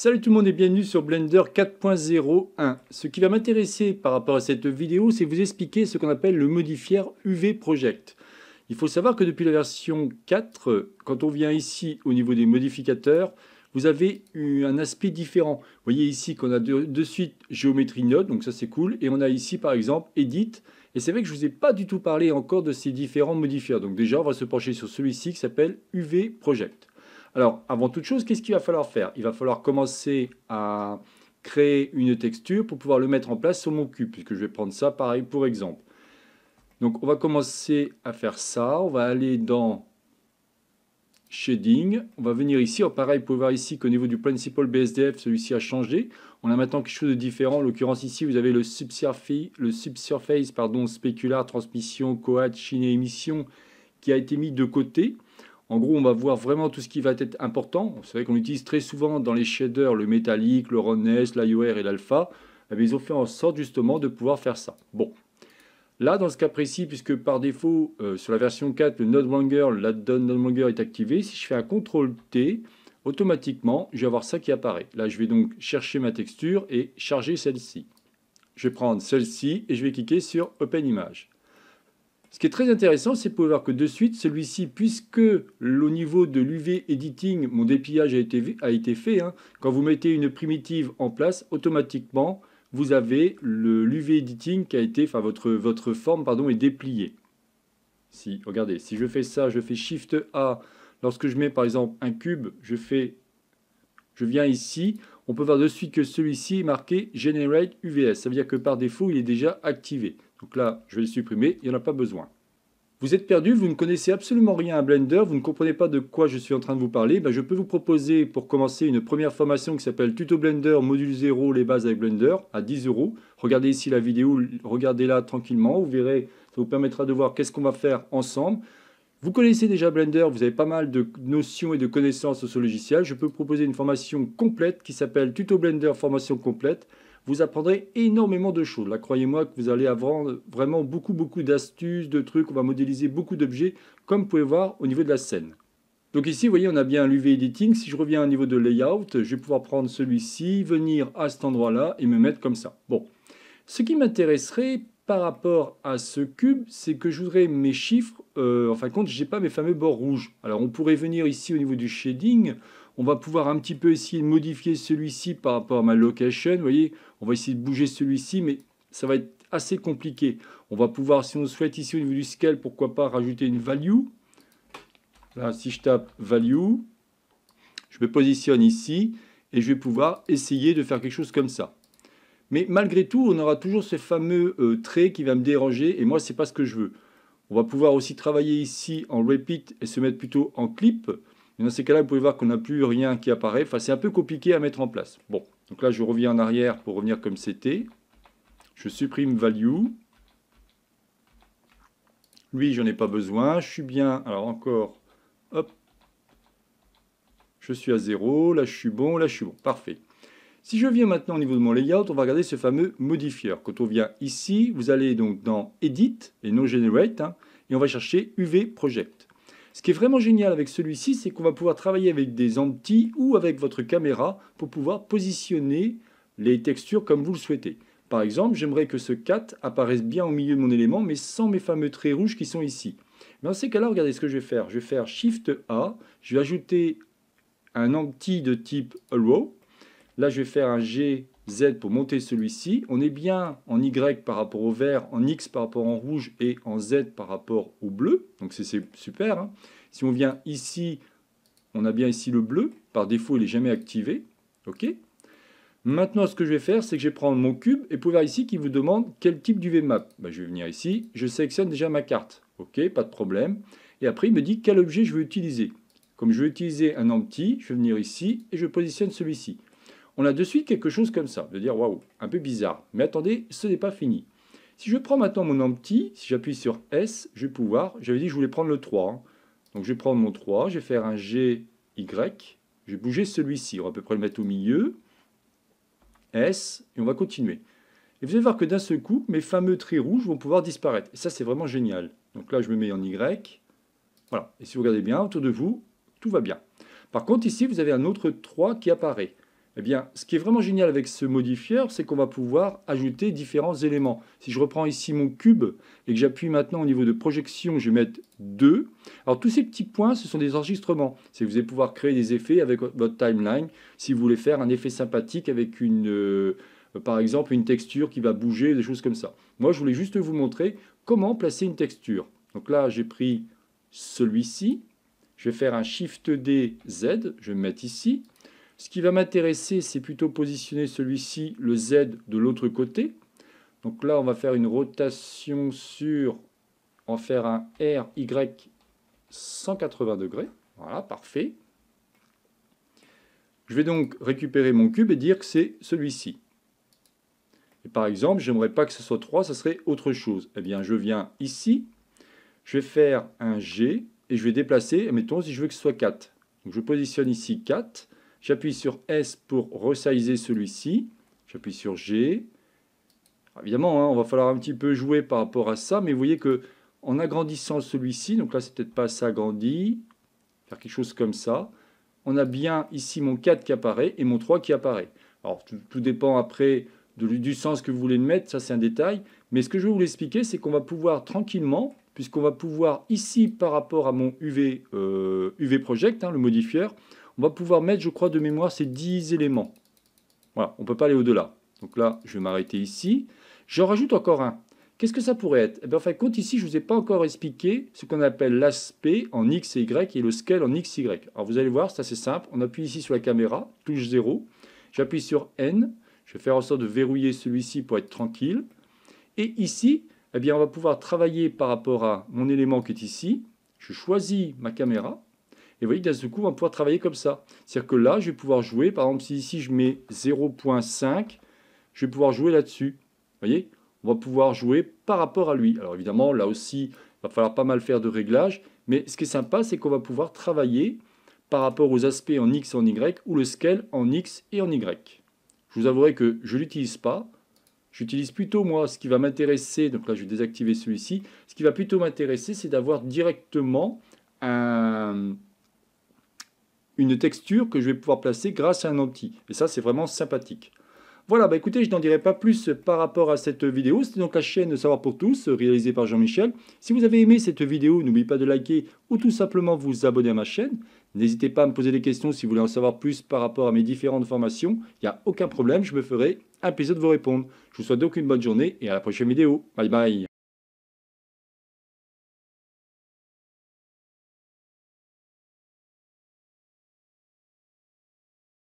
Salut tout le monde et bienvenue sur Blender 4.01. Ce qui va m'intéresser par rapport à cette vidéo, c'est vous expliquer ce qu'on appelle le modifier UV Project. Il faut savoir que depuis la version 4, quand on vient ici au niveau des modificateurs, vous avez eu un aspect différent. Vous voyez ici qu'on a de, suite géométrie node, donc ça c'est cool. Et on a ici par exemple edit. Et c'est vrai que je ne vous ai pas du tout parlé encore de ces différents modifiers. Donc déjà, on va se pencher sur celui-ci qui s'appelle UV Project. Alors, avant toute chose, qu'est-ce qu'il va falloir faire Il va falloir commencer à créer une texture pour pouvoir le mettre en place sur mon cube, puisque je vais prendre ça pareil pour exemple. Donc, on va commencer à faire ça. On va aller dans Shading. On va venir ici. pareil, vous pouvez voir ici qu'au niveau du Principal BSDF, celui-ci a changé. On a maintenant quelque chose de différent. En l'occurrence, ici, vous avez le Subsurface, le subsurface pardon, Specular, Transmission, Coat, Chine et Émission qui a été mis de côté. En gros, on va voir vraiment tout ce qui va être important. Vous savez qu'on utilise très souvent dans les shaders le métallique, le roughness, l'IOR et l'alpha. Eh ils ont fait en sorte justement de pouvoir faire ça. Bon. Là, dans ce cas précis, puisque par défaut, euh, sur la version 4, le node longer, ladd node est activé, si je fais un CTRL T, automatiquement, je vais avoir ça qui apparaît. Là, je vais donc chercher ma texture et charger celle-ci. Je vais prendre celle-ci et je vais cliquer sur Open Image. Ce qui est très intéressant, c'est pouvoir voir que de suite, celui-ci, puisque au niveau de l'UV editing, mon dépliage a été, a été fait, hein. quand vous mettez une primitive en place, automatiquement, vous avez l'UV editing qui a été, enfin votre, votre forme pardon, est dépliée. Si, regardez, si je fais ça, je fais Shift A, lorsque je mets par exemple un cube, je je viens ici, on peut voir de suite que celui-ci est marqué Generate UVS. Ça veut dire que par défaut, il est déjà activé. Donc là, je vais le supprimer, il n'y en a pas besoin. Vous êtes perdu, vous ne connaissez absolument rien à Blender, vous ne comprenez pas de quoi je suis en train de vous parler, ben, je peux vous proposer pour commencer une première formation qui s'appelle Tuto Blender Module 0 les bases avec Blender à 10 euros. Regardez ici la vidéo, regardez-la tranquillement, vous verrez, ça vous permettra de voir qu'est-ce qu'on va faire ensemble. Vous connaissez déjà Blender, vous avez pas mal de notions et de connaissances sur ce logiciel. Je peux proposer une formation complète qui s'appelle Tuto Blender Formation Complète vous apprendrez énormément de choses. Là, croyez-moi que vous allez avoir vraiment beaucoup, beaucoup d'astuces, de trucs. On va modéliser beaucoup d'objets, comme vous pouvez voir au niveau de la scène. Donc ici, vous voyez, on a bien l'UV Editing. Si je reviens au niveau de Layout, je vais pouvoir prendre celui-ci, venir à cet endroit-là et me mettre comme ça. Bon, ce qui m'intéresserait par rapport à ce cube, c'est que je voudrais mes chiffres, euh, en fin de compte, je n'ai pas mes fameux bords rouges. Alors on pourrait venir ici au niveau du shading, on va pouvoir un petit peu essayer de modifier celui-ci par rapport à ma location. Vous voyez, on va essayer de bouger celui-ci, mais ça va être assez compliqué. On va pouvoir, si on souhaite ici au niveau du scale, pourquoi pas rajouter une value. Là, si je tape value, je me positionne ici et je vais pouvoir essayer de faire quelque chose comme ça. Mais malgré tout, on aura toujours ce fameux euh, trait qui va me déranger et moi, c'est pas ce que je veux. On va pouvoir aussi travailler ici en repeat et se mettre plutôt en clip. Et dans ces cas-là, vous pouvez voir qu'on n'a plus rien qui apparaît. Enfin, c'est un peu compliqué à mettre en place. Bon, donc là, je reviens en arrière pour revenir comme c'était. Je supprime value. Lui, je n'en ai pas besoin. Je suis bien. Alors encore, hop. Je suis à zéro. Là, je suis bon. Là, je suis bon. Parfait. Si je viens maintenant au niveau de mon layout, on va regarder ce fameux modifier. Quand on vient ici, vous allez donc dans Edit et non Generate. Hein, et on va chercher UV Project. Ce qui est vraiment génial avec celui-ci, c'est qu'on va pouvoir travailler avec des antilles ou avec votre caméra pour pouvoir positionner les textures comme vous le souhaitez. Par exemple, j'aimerais que ce 4 apparaisse bien au milieu de mon élément, mais sans mes fameux traits rouges qui sont ici. Dans ces cas-là, regardez ce que je vais faire. Je vais faire Shift A, je vais ajouter un anti de type Row. Là, je vais faire un G Z pour monter celui-ci. On est bien en Y par rapport au vert, en X par rapport en rouge et en Z par rapport au bleu. Donc c'est super. Hein. Si on vient ici, on a bien ici le bleu. Par défaut, il n'est jamais activé. OK Maintenant, ce que je vais faire, c'est que je vais prendre mon cube et pouvoir voir ici qui vous demande quel type du VMAP. Ben, je vais venir ici, je sélectionne déjà ma carte. OK, pas de problème. Et après, il me dit quel objet je veux utiliser. Comme je veux utiliser un empty, je vais venir ici et je positionne celui-ci on a de suite quelque chose comme ça, de dire waouh, un peu bizarre. Mais attendez, ce n'est pas fini. Si je prends maintenant mon empty, si j'appuie sur S, je vais pouvoir, j'avais dit que je voulais prendre le 3. Hein. Donc je vais prendre mon 3, je vais faire un G, Y, je vais bouger celui-ci, on va à peu près le mettre au milieu, S, et on va continuer. Et vous allez voir que d'un seul coup, mes fameux traits rouges vont pouvoir disparaître. Et ça, c'est vraiment génial. Donc là, je me mets en Y. Voilà. Et si vous regardez bien, autour de vous, tout va bien. Par contre, ici, vous avez un autre 3 qui apparaît. Eh bien, ce qui est vraiment génial avec ce modifieur, c'est qu'on va pouvoir ajouter différents éléments. Si je reprends ici mon cube et que j'appuie maintenant au niveau de projection, je vais mettre 2. Alors, tous ces petits points, ce sont des enregistrements. C'est que vous allez pouvoir créer des effets avec votre timeline. Si vous voulez faire un effet sympathique avec une... Euh, par exemple, une texture qui va bouger, des choses comme ça. Moi, je voulais juste vous montrer comment placer une texture. Donc là, j'ai pris celui-ci. Je vais faire un Shift D Z. Je vais me mettre ici. Ce qui va m'intéresser, c'est plutôt positionner celui-ci, le Z, de l'autre côté. Donc là, on va faire une rotation sur, en faire un R, Y, 180 degrés. Voilà, parfait. Je vais donc récupérer mon cube et dire que c'est celui-ci. Et par exemple, j'aimerais pas que ce soit 3, ça serait autre chose. Eh bien, je viens ici, je vais faire un G et je vais déplacer, mettons, si je veux que ce soit 4. je positionne ici 4 J'appuie sur S pour resizer celui-ci. J'appuie sur G. Évidemment, hein, on va falloir un petit peu jouer par rapport à ça, mais vous voyez que en agrandissant celui-ci, donc là c'est peut-être pas assez agrandi, faire quelque chose comme ça, on a bien ici mon 4 qui apparaît et mon 3 qui apparaît. Alors tout, dépend après du sens que vous voulez le mettre, ça c'est un détail, mais ce que je vais vous expliquer, c'est qu'on va pouvoir tranquillement, puisqu'on va pouvoir ici par rapport à mon UV, euh, Project, hein, le modifieur, on va pouvoir mettre, je crois, de mémoire, ces 10 éléments. Voilà, on ne peut pas aller au-delà. Donc là, je vais m'arrêter ici. J'en rajoute encore un. Qu'est-ce que ça pourrait être eh bien, En fin de compte, ici, je ne vous ai pas encore expliqué ce qu'on appelle l'aspect en x et y et le scale en x, y. Alors, vous allez voir, c'est assez simple. On appuie ici sur la caméra, touche 0. J'appuie sur N. Je vais faire en sorte de verrouiller celui-ci pour être tranquille. Et ici, eh bien, on va pouvoir travailler par rapport à mon élément qui est ici. Je choisis ma caméra. Et vous voyez que d'un seul coup, on va pouvoir travailler comme ça. C'est-à-dire que là, je vais pouvoir jouer, par exemple, si ici je mets 0.5, je vais pouvoir jouer là-dessus. Vous voyez On va pouvoir jouer par rapport à lui. Alors évidemment, là aussi, il va falloir pas mal faire de réglages. Mais ce qui est sympa, c'est qu'on va pouvoir travailler par rapport aux aspects en X et en Y ou le scale en X et en Y. Je vous avouerai que je ne l'utilise pas. J'utilise plutôt, moi, ce qui va m'intéresser, donc là, je vais désactiver celui-ci. Ce qui va plutôt m'intéresser, c'est d'avoir directement un une texture que je vais pouvoir placer grâce à un outil. Et ça, c'est vraiment sympathique. Voilà, bah écoutez, je n'en dirai pas plus par rapport à cette vidéo. C'était donc la chaîne Savoir pour tous, réalisée par Jean-Michel. Si vous avez aimé cette vidéo, n'oubliez pas de liker ou tout simplement vous abonner à ma chaîne. N'hésitez pas à me poser des questions si vous voulez en savoir plus par rapport à mes différentes formations. Il n'y a aucun problème, je me ferai un plaisir de vous répondre. Je vous souhaite donc une bonne journée et à la prochaine vidéo. Bye bye